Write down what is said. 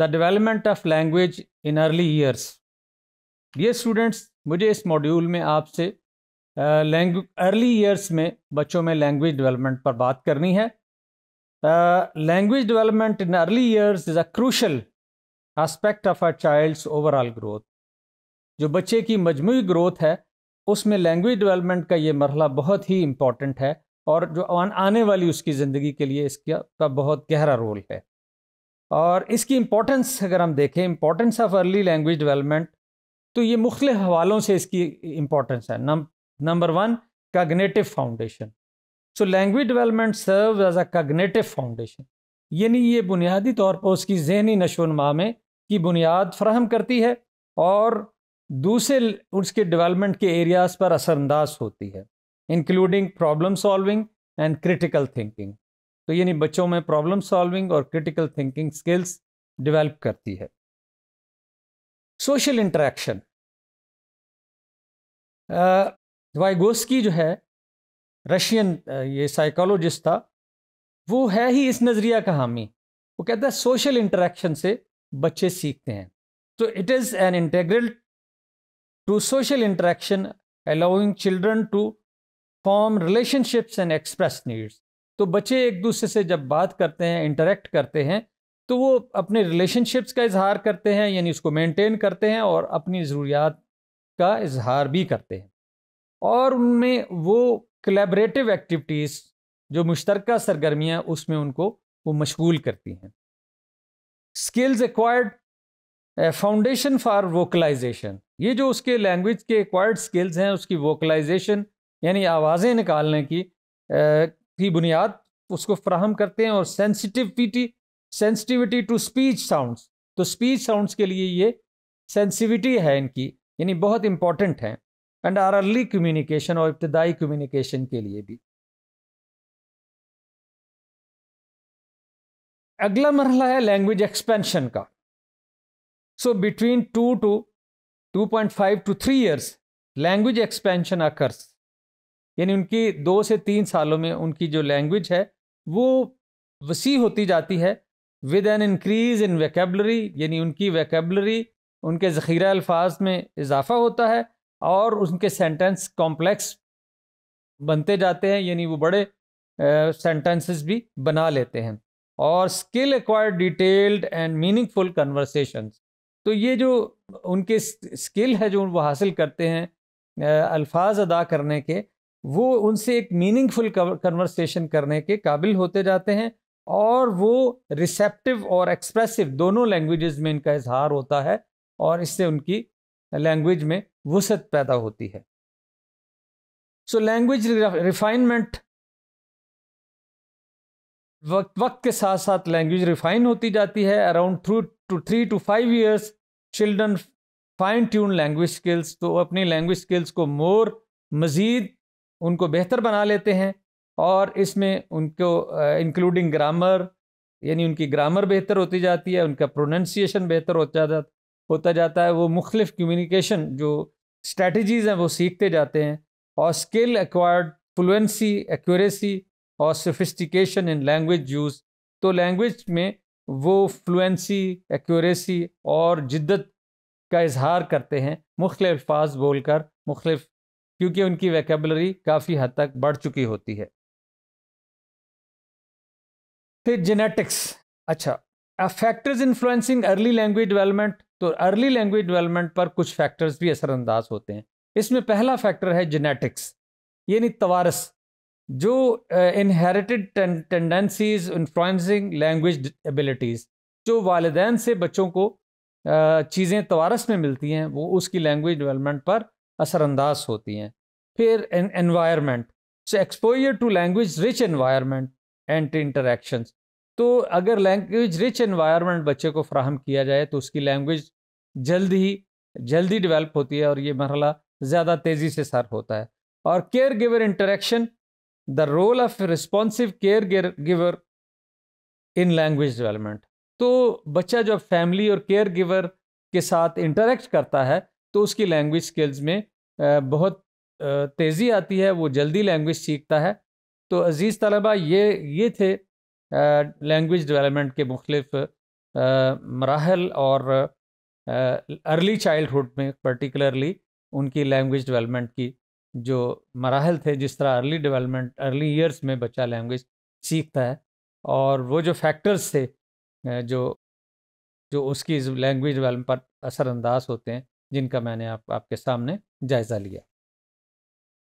the development of language in early years ये students मुझे इस मॉड्यूल में आपसे अर्ली ईयर्स में बच्चों में लैंग्वेज डेवलपमेंट पर बात करनी है language development in early years is a crucial aspect of a child's overall growth जो बच्चे की मजमू ग्रोथ है उसमें लैंग्वेज डेवलपमेंट का ये मरला बहुत ही इम्पॉर्टेंट है और जो आने वाली उसकी ज़िंदगी के लिए इसका का बहुत गहरा रोल है और इसकी इम्पोर्टेंस अगर हम देखें importance of early language development तो ये मुख्तु हवालों से इसकी इम्पोर्टेंस है number one cognitive foundation so language development serve as a cognitive foundation यानी ये बुनियादी तौर पर उसकी जहनी नशोनमा में की बुनियाद फ्राहम करती है और दूसरे उसके डेवलपमेंट के एरियाज पर असरअंदाज होती है including problem solving and critical thinking तो यानी बच्चों में प्रॉब्लम सॉल्विंग और क्रिटिकल थिंकिंग स्किल्स डेवलप करती है सोशल इंटरेक्शन वाइगोस्की जो है रशियन ये साइकोलॉजिस्ट था वो है ही इस नज़रिया का हामी वो कहता है सोशल इंटरेक्शन से बच्चे सीखते हैं तो it is an integral to social interaction allowing children to form relationships and express needs तो बच्चे एक दूसरे से जब बात करते हैं इंटरेक्ट करते हैं तो वो अपने रिलेशनशिप्स का इजहार करते हैं यानी उसको मेंटेन करते हैं और अपनी ज़रूरियात का इजहार भी करते हैं और उनमें वो कलेबरेटिव एक्टिविटीज़ जो मुश्तरक सरगर्मियाँ उसमें उनको वो मशगूल करती हैं skills acquired foundation for vocalisation ये जो उसके लैंग्वेज के एक्वायर्ड स्किल्स हैं उसकी वोकलाइजेशन यानी आवाज़ें निकालने की की बुनियाद उसको फ्राहम करते हैं और sensitivity sensitivity to speech sounds तो स्पीच साउंड्स के लिए ये सेंसिविटी है इनकी यानी बहुत इंपॉर्टेंट है एंड आर अर्ली कम्युनिकेशन और इब्तदाई कम्युनिकेशन के लिए भी अगला मरला है लैंग्वेज एक्सपेंशन का so between two two two point five to three years language expansion occurs यानी उनकी दो से तीन सालों में उनकी जो लैंग्वेज है वो वसी होती जाती है with an increase in vocabulary यानी उनकी वैकेबलरी उनके ज़ख़ीरा अल्फाज में इजाफा होता है और उनके सेंटेंस कॉम्प्लेक्स बनते जाते हैं यानी वो बड़े सेंटेंसेस भी बना लेते हैं और skill acquired detailed and meaningful conversation तो ये जो उनके स्किल है जो वो हासिल करते हैं अल्फाज अदा करने के वो उनसे एक मीनिंगफुल कन्वर्सेशन करने के काबिल होते जाते हैं और वो रिसेप्टिव और एक्सप्रेसिव दोनों लैंग्वेजेस में इनका इजहार होता है और इससे उनकी लैंग्वेज में वसत पैदा होती है सो लैंग्वेज रिफाइनमेंट वक्त वक्त के साथ साथ लैंग्वेज रिफाइन होती जाती है around through two three to five years children fine tune language skills तो अपनी लैंग्वेज स्किल्स को मोर मज़ीद उनको बेहतर बना लेते हैं और इसमें उनको इंक्लूडिंग ग्रामर यानी उनकी ग्रामर बेहतर होती जाती है उनका प्रोनंसिएशन बेहतर होता जाता होता जाता है वो मुख्तफ कम्युनिकेशन जो स्ट्रेटजीज़ हैं वो सीखते जाते हैं और स्किल एक्वायर्ड फ्लुएंसी एक्यूरेसी और सोफिस्टिकेशन इन लैंग्वेज यूज़ तो लैंग्वेज में वो फ्लुएंसी एक्यूरेसी और जिद्दत का इजहार करते हैं मुख्तलिफ अल्फाज बोल कर मुख्तलिफ क्योंकि उनकी वैकेबलरी काफ़ी हद तक बढ़ चुकी होती है फिर जेनेटिक्स अच्छा factors influencing early language development तो अर्ली लैंग्वेज डेवलपमेंट पर कुछ फैक्टर्स भी असरअंदाज होते हैं इसमें पहला फैक्टर है जेनेटिक्स यानी तवारस जो inherited tendencies influencing language abilities जो वालदेन से बच्चों को चीज़ें तवारस में मिलती हैं वो उसकी लैंग्वेज डेवलपमेंट पर असरअंदाज होती हैं फिर environment so exposure to language rich environment and interaction तो अगर लैंग्वेज रिच एनवायरमेंट बच्चे को फ्राहम किया जाए तो उसकी लैंग्वेज जल्द ही जल्दी डिवेल्प होती है और ये मरला ज़्यादा तेज़ी से सर होता है और caregiver interaction the role of responsive caregiver in language development तो बच्चा जब फैमिली और केयर गिवर के साथ इंटरेक्ट करता है तो उसकी लैंग्वेज स्किल्स में बहुत तेज़ी आती है वो जल्दी लैंग्वेज सीखता है तो अज़ीज़ तलबा ये ये थे लैंग्वेज डेवलपमेंट के मुख्तफ मराहल और अर्ली चाइल्डहुड में पर्टिकुलरली उनकी लैंग्वेज डेवलपमेंट की जो मराहल थे जिस तरह अर्ली डेवलपमेंट अर्ली ईयर्स में बच्चा लैंग्वेज सीखता है और वो जो फैक्टर्स थे जो जो उसकी लैंग्वेज डेवलपमेंट पर असरानंदाज होते हैं जिनका मैंने आप, आपके सामने जायज़ा लिया